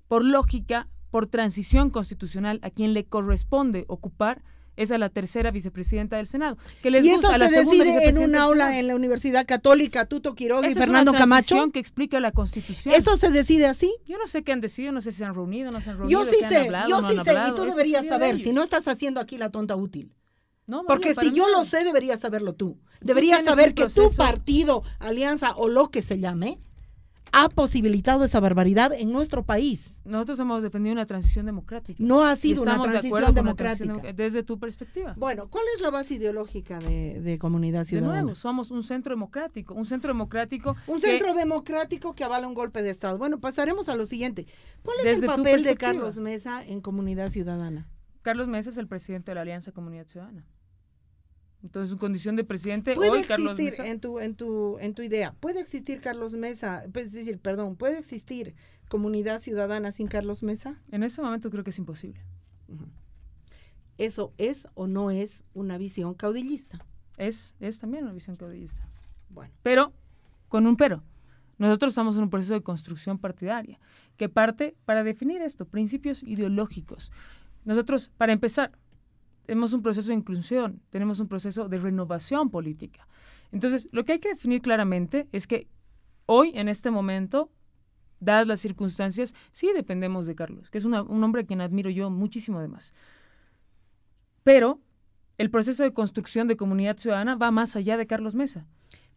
Por lógica, por transición constitucional, a quien le corresponde ocupar es la tercera vicepresidenta del Senado. Que les y eso se decide en un aula en la Universidad Católica, Tuto Quiroga y Fernando una Camacho. que explica la Constitución. ¿Eso se decide así? Yo no sé qué han decidido, no sé si se han reunido, no se han reunido. Yo sí sé, hablado, yo sí sé, y tú deberías saber, si no estás haciendo aquí la tonta útil. No, Porque si yo lo sé, deberías saberlo tú. Deberías saber que tu partido, alianza o lo que se llame, ha posibilitado esa barbaridad en nuestro país. Nosotros hemos defendido una transición democrática. No ha sido una transición democrática. desde tu perspectiva. Bueno, ¿cuál es la base ideológica de, Comunidad Ciudadana? De nuevo, somos un centro democrático, un centro democrático. Un centro democrático que avala un golpe de Estado. Bueno, pasaremos a lo siguiente. ¿Cuál es el papel de Carlos Mesa en Comunidad Ciudadana? Carlos Mesa es el presidente de la Alianza Comunidad Ciudadana. Entonces, su condición de presidente puede hoy, existir Carlos Mesa? en tu en tu idea, puede existir Carlos Mesa, pues, es decir, perdón, puede existir comunidad ciudadana sin Carlos Mesa? En ese momento creo que es imposible. ¿Eso es o no es una visión caudillista? Es es también una visión caudillista. Bueno. Pero con un pero. Nosotros estamos en un proceso de construcción partidaria que parte para definir esto, principios ideológicos. Nosotros, para empezar, tenemos un proceso de inclusión, tenemos un proceso de renovación política. Entonces, lo que hay que definir claramente es que hoy, en este momento, dadas las circunstancias, sí dependemos de Carlos, que es un hombre a quien admiro yo muchísimo además. Pero el proceso de construcción de comunidad ciudadana va más allá de Carlos Mesa.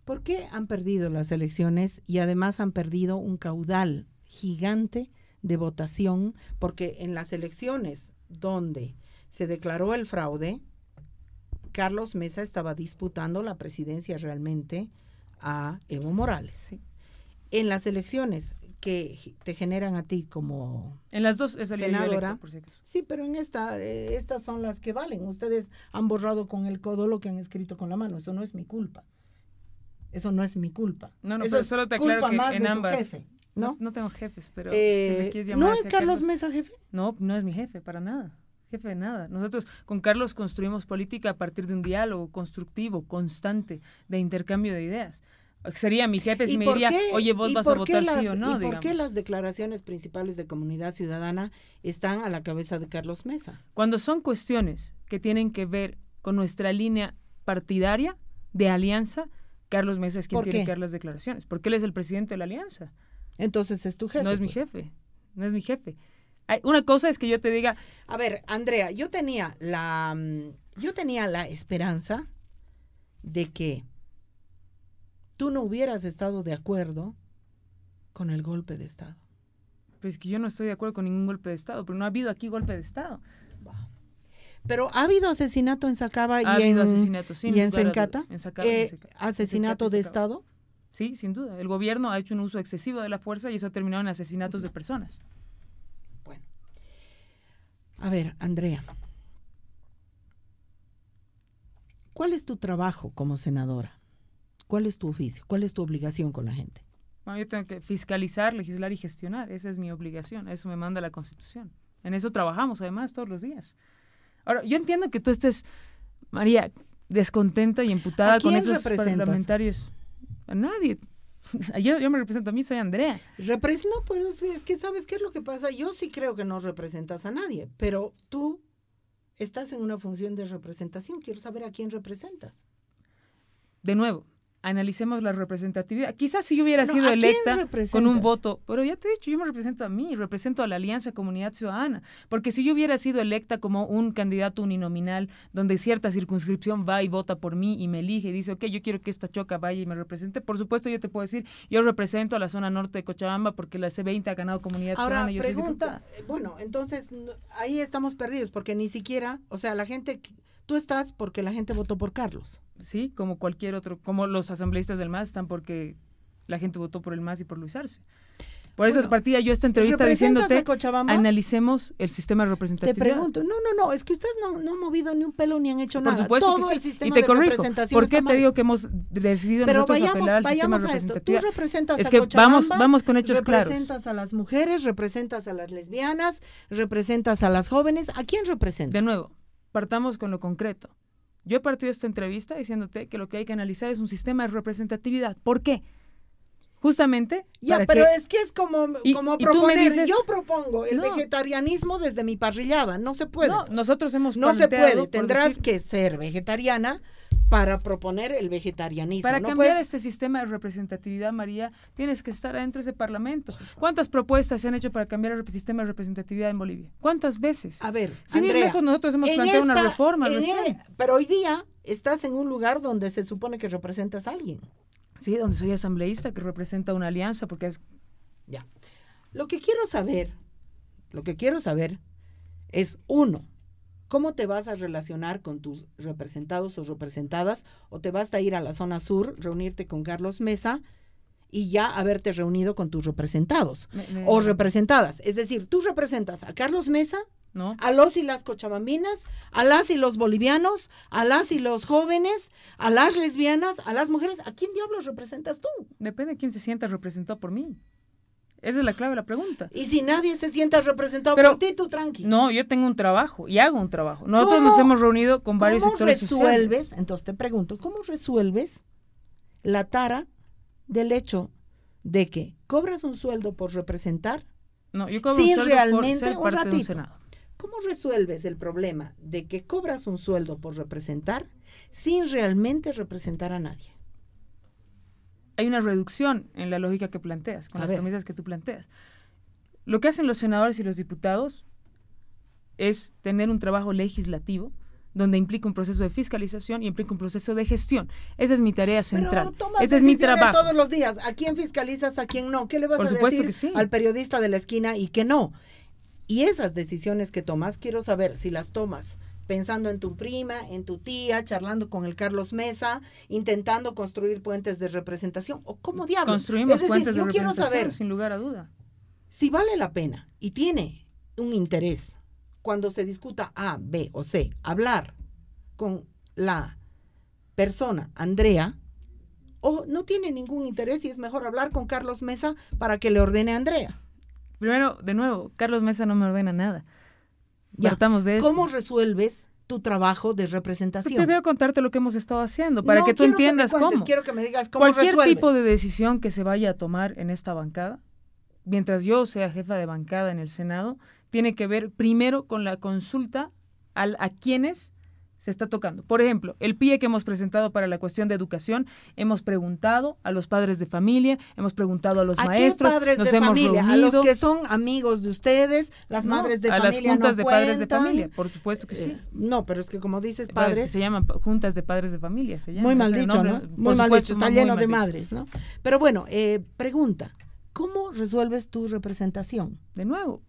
¿Por qué han perdido las elecciones y además han perdido un caudal gigante de votación? Porque en las elecciones donde se declaró el fraude. Carlos Mesa estaba disputando la presidencia realmente a Evo Morales. En las elecciones que te generan a ti como en las dos senadora. sí, pero en esta eh, estas son las que valen. Ustedes han borrado con el codo lo que han escrito con la mano. Eso no es mi culpa. Eso no es mi culpa. No, no, Eso es solo te aclaro que en ambas. Jefe, ¿no? ¿no? tengo jefes, pero eh, no es Carlos Mesa jefe. No, no es mi jefe para nada. Jefe, nada. Nosotros con Carlos construimos política a partir de un diálogo constructivo, constante, de intercambio de ideas. Sería mi jefe si me diría, oye, vos vas a votar sí o no. ¿Y por qué las declaraciones principales de comunidad ciudadana están a la cabeza de Carlos Mesa? Cuando son cuestiones que tienen que ver con nuestra línea partidaria de alianza, Carlos Mesa es quien tiene que dar las declaraciones, porque él es el presidente de la alianza. Entonces es tu pues. jefe. No es mi jefe, no es mi jefe. Una cosa es que yo te diga. A ver, Andrea, yo tenía la, mm, yo tenía la esperanza de que tú no hubieras estado de acuerdo con el golpe de Estado. Pues que yo no estoy de acuerdo con ningún golpe de Estado, pero no ha habido aquí golpe de Estado. Pero ha habido asesinato en Sacaba y, en, Sencata. Eh, ¿Asesinato de Estado? Sí, sin duda. El gobierno ha hecho un uso excesivo de la fuerza y eso ha terminado en asesinatos de personas. A ver, Andrea, ¿cuál es tu trabajo como senadora? ¿Cuál es tu oficio? ¿Cuál es tu obligación con la gente? Bueno, yo tengo que fiscalizar, legislar y gestionar. Esa es mi obligación. Eso me manda la Constitución. En eso trabajamos, además, todos los días. Ahora, yo entiendo que tú estés, María, descontenta y emputada con esos parlamentarios. A nadie. yo, me represento a mí, soy Andrea. no, pero es que sabes qué es lo que pasa. Yo sí creo que no representas a nadie, pero tú estás en una función de representación. Quiero saber a quién representas. De nuevo, analicemos la representatividad. Quizás si yo hubiera sido electa con un voto, pero ya te he dicho, yo me represento a mí, represento a la Alianza Comunidad Ciudadana, porque si yo hubiera sido electa como un candidato uninominal, donde cierta circunscripción va y vota por mí y me elige y dice, ok, yo quiero que esta choca vaya y me represente, por supuesto yo te puedo decir, yo represento a la zona norte de Cochabamba porque la C20 ha ganado Comunidad Ciudadana. Ahora, pregunta, bueno, entonces ahí estamos perdidos, porque ni siquiera, o sea, la gente... Tú estás porque la gente votó por Carlos. Sí, como cualquier otro, como los asambleístas del MAS están porque la gente votó por el MAS y por Luis Arce. Por eso bueno, partía yo esta entrevista diciéndote, analicemos el sistema representativo. Te pregunto, no, no, no, es que ustedes no, han movido ni un pelo ni han hecho por Supuesto Todo el sistema y te de representación ¿Por qué te digo que hemos decidido Pero nosotros vayamos, apelar a esto. Tú representas vamos, vamos Representas a las mujeres, representas a las lesbianas, representas a las jóvenes. ¿A quién representas? De nuevo, partamos con lo concreto. Yo he partido esta entrevista diciéndote que lo que hay que analizar es un sistema de representatividad. ¿Por qué? Justamente. Ya, pero es que es como, proponer. Yo propongo el vegetarianismo desde mi parrillada. No se puede. nosotros hemos. No se puede. Tendrás que ser vegetariana para proponer el vegetarianismo. Para cambiar pues este sistema de representatividad, María, tienes que estar adentro de ese Parlamento. ¿Cuántas propuestas se han hecho para cambiar el sistema de representatividad en Bolivia? ¿Cuántas veces? A ver, sin ir lejos, nosotros hemos planteado una reforma. pero hoy día estás en un lugar donde se supone que representas a alguien. Sí, donde soy asambleísta, que representa una alianza, porque es... Ya. Lo que quiero saber, lo que quiero saber es, uno, cómo te vas a relacionar con tus representados o representadas, o te vas a ir a la zona sur, reunirte con Carlos Mesa y ya haberte reunido con tus representados o representadas. Es decir, tú representas a Carlos Mesa, a los y las cochabambinas, a las y los bolivianos, a las y los jóvenes, a las lesbianas, a las mujeres. ¿A quién diablos representas tú? Depende de quién se sienta representado por mí. Esa es la clave de la pregunta. Y si nadie se sienta representado por ti, tú tranqui. No, yo tengo un trabajo y hago un trabajo. Nosotros nos hemos reunido con varios ¿cómo sectores resuelves, Entonces te pregunto, ¿cómo resuelves la tara del hecho de que cobras un sueldo por representar sin realmente ser ¿Cómo resuelves el problema de que cobras un sueldo por representar sin realmente representar a nadie? hay una reducción en la lógica que planteas, con las promesas que tú planteas. Lo que hacen los senadores y los diputados es tener un trabajo legislativo donde implica un proceso de fiscalización y implica un proceso de gestión. Esa es mi tarea central. Ese es mi trabajo. todos los días. ¿A quién fiscalizas, a quién no? ¿Qué le vas a decir al periodista de la esquina y que no? Y esas decisiones que tomas, quiero saber si las tomas pensando en tu prima, en tu tía, charlando con el Carlos Mesa, intentando construir puentes de representación o cómo diablos. Construimos puentes yo quiero saber, sin lugar a duda. Si vale la pena y tiene un interés cuando se discuta A, B o C, hablar con la persona Andrea o no tiene ningún interés y es mejor hablar con Carlos Mesa para que le ordene a Andrea. Primero, de nuevo, Carlos Mesa no me ordena nada. ¿Cómo resuelves tu trabajo de representación. Pues voy a contarte lo que hemos estado haciendo para que tú entiendas cómo. Quiero que me digas cómo Cualquier tipo de decisión que se vaya a tomar en esta bancada, mientras yo sea jefa de bancada en el Senado, tiene que ver primero con la consulta al, a quienes se está tocando. Por ejemplo, el PIE que hemos presentado para la cuestión de educación, hemos preguntado a los padres de familia, hemos preguntado a los ¿A maestros, padres de familia? A los que son amigos de ustedes, las madres de familia. A las juntas de padres de familia, por supuesto que sí. Eh, no, pero es que como dices, padres. se llaman juntas de padres de familia, Muy mal dicho, ¿no? Muy mal dicho, está lleno de madres, ¿no? Pero bueno, eh, pregunta. ¿Cómo resuelves tu representación? De nuevo,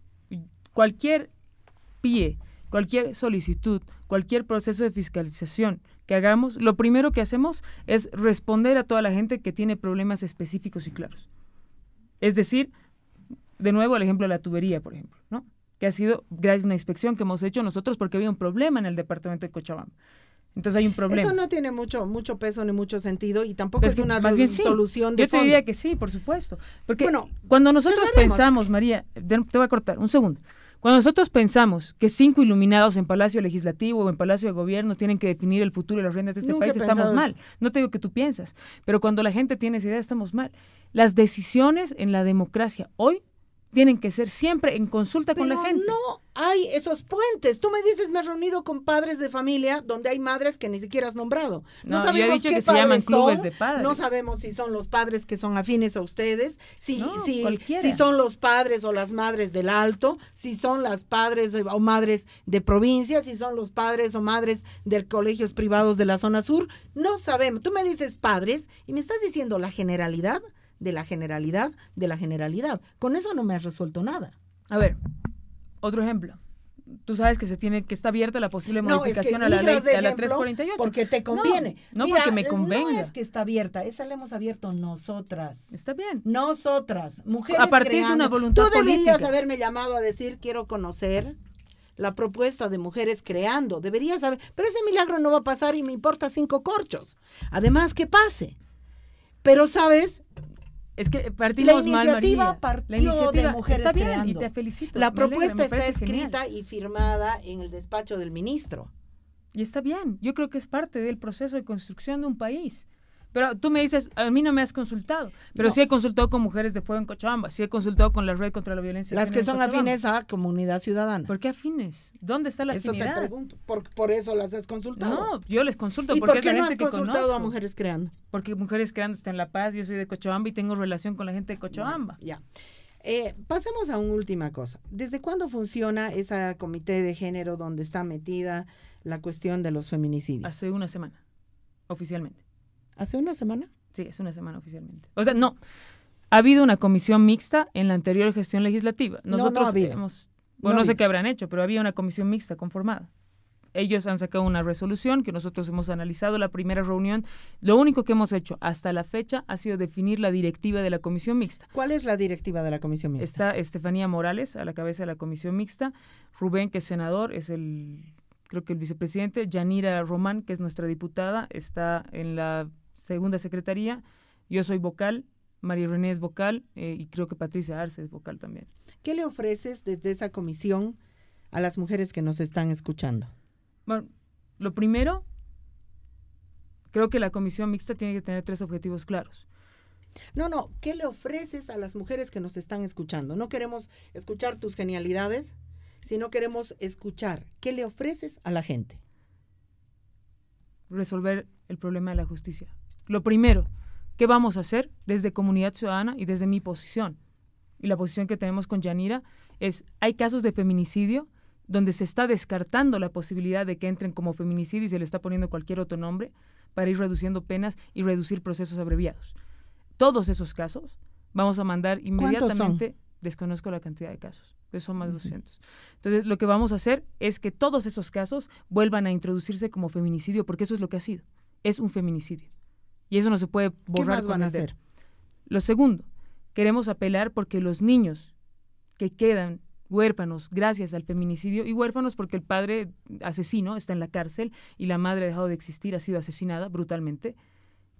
cualquier pie cualquier solicitud, cualquier proceso de fiscalización que hagamos, lo primero que hacemos es responder a toda la gente que tiene problemas específicos y claros. Es decir, de nuevo el ejemplo de la tubería, por ejemplo, ¿no? que ha sido gracias a una inspección que hemos hecho nosotros porque había un problema en el departamento de Cochabamba. Entonces hay un problema. Eso no tiene mucho mucho peso ni mucho sentido y tampoco es, una solución de Yo te diría que sí, por supuesto. Porque cuando nosotros pensamos, María, te voy a cortar un segundo. Cuando nosotros pensamos que cinco iluminados en Palacio Legislativo o en Palacio de Gobierno tienen que definir el futuro y las riendas de este país, estamos mal. No te digo que tú piensas, pero cuando la gente tiene esa idea, estamos mal. Las decisiones en la democracia hoy tienen que ser siempre en consulta con la gente. No hay esos puentes. Tú me dices, me he reunido con padres de familia donde hay madres que ni siquiera has nombrado. No, sabemos qué que No sabemos si son los padres que son afines a ustedes, si, si, si, son los padres o las madres del alto, si son las padres o madres de provincia, si son los padres o madres de colegios privados de la zona sur. No sabemos. Tú me dices padres y me estás diciendo la generalidad de la generalidad de la generalidad. Con eso no me has resuelto nada. A ver, otro ejemplo. Tú sabes que se tiene que está abierta la posible modificación a la ley de a la 348 porque te conviene. No, porque me convenga. No es que está abierta, esa la hemos abierto nosotras. Está bien. Nosotras, mujeres a partir de una voluntad Tú deberías haberme llamado a decir quiero conocer la propuesta de mujeres creando. Deberías saber, pero ese milagro no va a pasar y me importa cinco corchos. Además, que pase. Pero, ¿sabes? Es que partimos la iniciativa mal, partió la iniciativa de mujeres está bien, Y te felicito. La propuesta está escrita y firmada en el despacho del ministro. Y está bien. Yo creo que es parte del proceso de construcción de un país. Pero tú me dices, a mí no me has consultado, pero sí he consultado con Mujeres de Fuego en Cochabamba, sí he consultado con la Red contra la Violencia. Las que son afines a Comunidad Ciudadana. ¿Por qué afines? ¿Dónde está la eso Te pregunto. ¿Por, eso las has consultado? No, yo les consulto. porque por qué no has consultado a Mujeres Creando? Porque Mujeres Creando está en La Paz, yo soy de Cochabamba y tengo relación con la gente de Cochabamba. ya. Eh, pasemos a una última cosa. ¿Desde cuándo funciona esa comité de género donde está metida la cuestión de los feminicidios? Hace una semana, oficialmente. ¿Hace una semana? Sí, es una semana oficialmente. O sea, no. Ha habido una comisión mixta en la anterior gestión legislativa. Nosotros no, no bueno, no, no sé qué habrán hecho, pero había una comisión mixta conformada. Ellos han sacado una resolución que nosotros hemos analizado. La primera reunión, lo único que hemos hecho hasta la fecha ha sido definir la directiva de la comisión mixta. ¿Cuál es la directiva de la comisión mixta? Está Estefanía Morales a la cabeza de la comisión mixta, Rubén, que es senador, es el, creo que el vicepresidente, Yanira Román, que es nuestra diputada, está en la segunda secretaría. Yo soy vocal, María René es vocal eh, y creo que Patricia Arce es vocal también. ¿Qué le ofreces desde esa comisión a las mujeres que nos están escuchando? Bueno, lo primero, creo que la comisión mixta tiene que tener tres objetivos claros. No, no, ¿qué le ofreces a las mujeres que nos están escuchando? No queremos escuchar tus genialidades, sino queremos escuchar. ¿Qué le ofreces a la gente? Resolver el problema de la justicia lo primero, ¿qué vamos a hacer desde comunidad ciudadana y desde mi posición? Y la posición que tenemos con Yanira es, hay casos de feminicidio donde se está descartando la posibilidad de que entren como feminicidio y se le está poniendo cualquier otro nombre para ir reduciendo penas y reducir procesos abreviados. Todos esos casos vamos a mandar inmediatamente, desconozco la cantidad de casos, que son más de 200. Entonces, lo que vamos a hacer es que todos esos casos vuelvan a introducirse como feminicidio, porque eso es lo que ha sido, es un feminicidio. Y eso no se puede borrar. ¿Qué más van a hacer? Lo segundo, queremos apelar porque los niños que quedan huérfanos gracias al feminicidio y huérfanos porque el padre asesino está en la cárcel y la madre ha dejado de existir, ha sido asesinada brutalmente,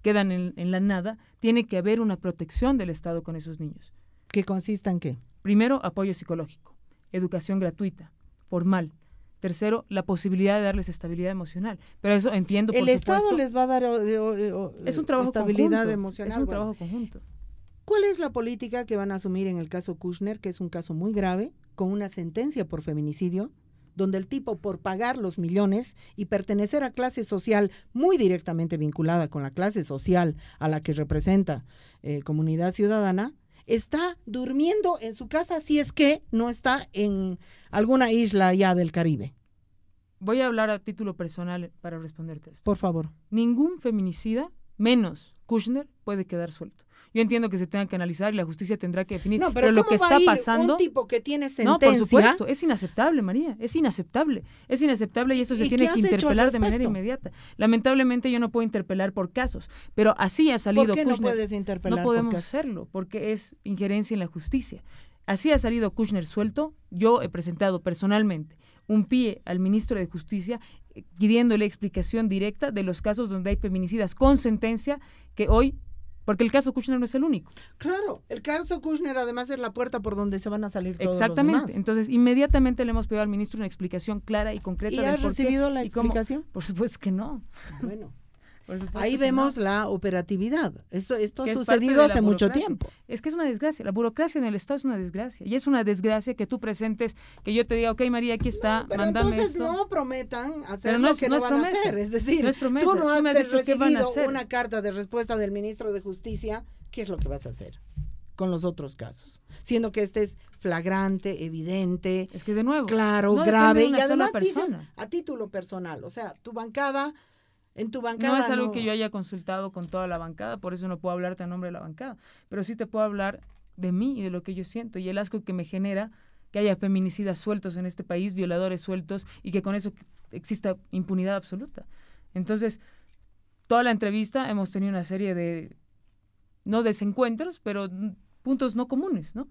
quedan en, la nada, tiene que haber una protección del Estado con esos niños. ¿Que consista en qué? Primero, apoyo psicológico, educación gratuita, formal, Tercero, la posibilidad de darles estabilidad emocional. Pero eso entiendo, por El Estado les va a dar es un trabajo estabilidad emocional. Es un trabajo conjunto. ¿Cuál es la política que van a asumir en el caso Kushner, que es un caso muy grave, con una sentencia por feminicidio, donde el tipo por pagar los millones y pertenecer a clase social muy directamente vinculada con la clase social a la que representa eh, comunidad ciudadana, está durmiendo en su casa si es que no está en alguna isla ya del Caribe. Voy a hablar a título personal para responderte esto. Por favor. Ningún feminicida, menos Kushner, puede quedar suelto. Yo entiendo que se tenga que analizar y la justicia tendrá que definir. pero, lo que está pasando. Un tipo que tiene sentencia? No, por supuesto, es inaceptable, María, es inaceptable. Es inaceptable y eso se tiene que interpelar de manera inmediata. Lamentablemente yo no puedo interpelar por casos, pero así ha salido Kushner. no podemos hacerlo porque es injerencia en la justicia. Así ha salido Kushner suelto. Yo he presentado personalmente un pie al ministro de Justicia eh, pidiéndole explicación directa de los casos donde hay feminicidas con sentencia que hoy porque el caso Kushner no es el único. Claro, el caso Kushner además es la puerta por donde se van a salir todos Exactamente. Los demás. Entonces, inmediatamente le hemos pedido al ministro una explicación clara y concreta. ¿Y ha recibido la explicación? Por supuesto que no. Bueno, Ahí vemos la operatividad. Esto, ha sucedido hace mucho tiempo. Es que es una desgracia. La burocracia en el Estado es una desgracia. Y es una desgracia que tú presentes, que yo te diga, ok, María, aquí está, no, pero entonces no prometan hacer lo que no, van a hacer. Es decir, tú no has recibido una carta de respuesta del ministro de Justicia. ¿Qué es lo que vas a hacer? con los otros casos, siendo que este es flagrante, evidente, es que de nuevo, claro, grave y además dices a título personal, o sea, tu bancada tu No es algo que yo haya consultado con toda la bancada, por eso no puedo hablarte a nombre de la bancada, pero sí te puedo hablar de mí y de lo que yo siento y el asco que me genera que haya feminicidas sueltos en este país, violadores sueltos y que con eso exista impunidad absoluta. Entonces, toda la entrevista hemos tenido una serie de, no desencuentros, pero puntos no comunes, ¿no?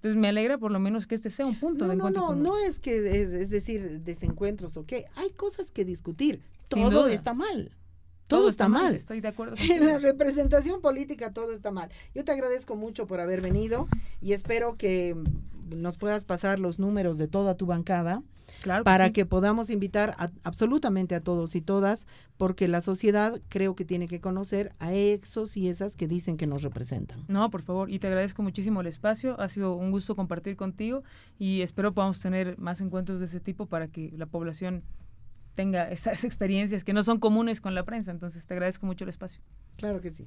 Entonces me alegra por lo menos que este sea un punto de encuentro. No, no, no es que, es, decir, desencuentros o qué. Hay cosas que discutir. todo está mal. Todo, está, mal. Estoy de acuerdo. en la representación política todo está mal. Yo te agradezco mucho por haber venido y espero que nos puedas pasar los números de toda tu bancada. para que podamos invitar absolutamente a todos y todas, porque la sociedad creo que tiene que conocer a exos y esas que dicen que nos representan. No, por favor, y te agradezco muchísimo el espacio, ha sido un gusto compartir contigo y espero podamos tener más encuentros de ese tipo para que la población tenga esas experiencias que no son comunes con la prensa, entonces te agradezco mucho el espacio. Claro que sí.